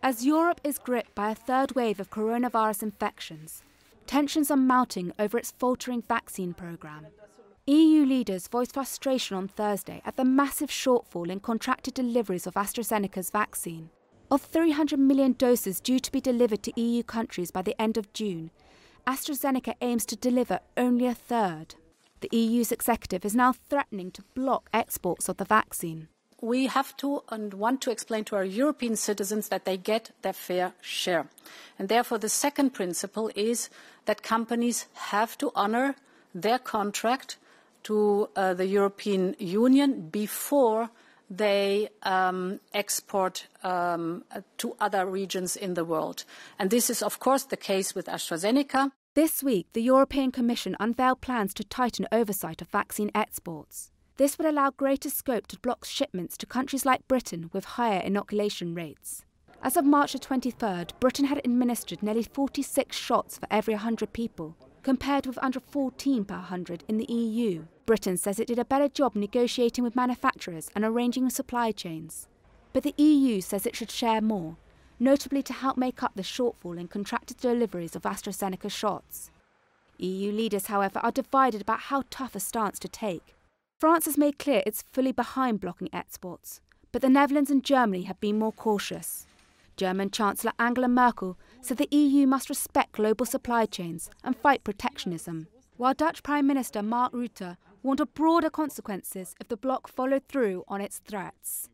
As Europe is gripped by a third wave of coronavirus infections, tensions are mounting over its faltering vaccine programme. EU leaders voiced frustration on Thursday at the massive shortfall in contracted deliveries of AstraZeneca's vaccine. Of 300 million doses due to be delivered to EU countries by the end of June, AstraZeneca aims to deliver only a third. The EU's executive is now threatening to block exports of the vaccine we have to and want to explain to our European citizens that they get their fair share. And therefore, the second principle is that companies have to honor their contract to uh, the European Union before they um, export um, to other regions in the world. And this is, of course, the case with AstraZeneca. This week, the European Commission unveiled plans to tighten oversight of vaccine exports. This would allow greater scope to block shipments to countries like Britain with higher inoculation rates. As of March 23rd, Britain had administered nearly 46 shots for every 100 people, compared with under 14 per 100 in the EU. Britain says it did a better job negotiating with manufacturers and arranging supply chains. But the EU says it should share more, notably to help make up the shortfall in contracted deliveries of AstraZeneca shots. EU leaders, however, are divided about how tough a stance to take, France has made clear it's fully behind blocking exports, but the Netherlands and Germany have been more cautious. German Chancellor Angela Merkel said the EU must respect global supply chains and fight protectionism, while Dutch Prime Minister Mark Rutte warned of broader consequences if the bloc followed through on its threats.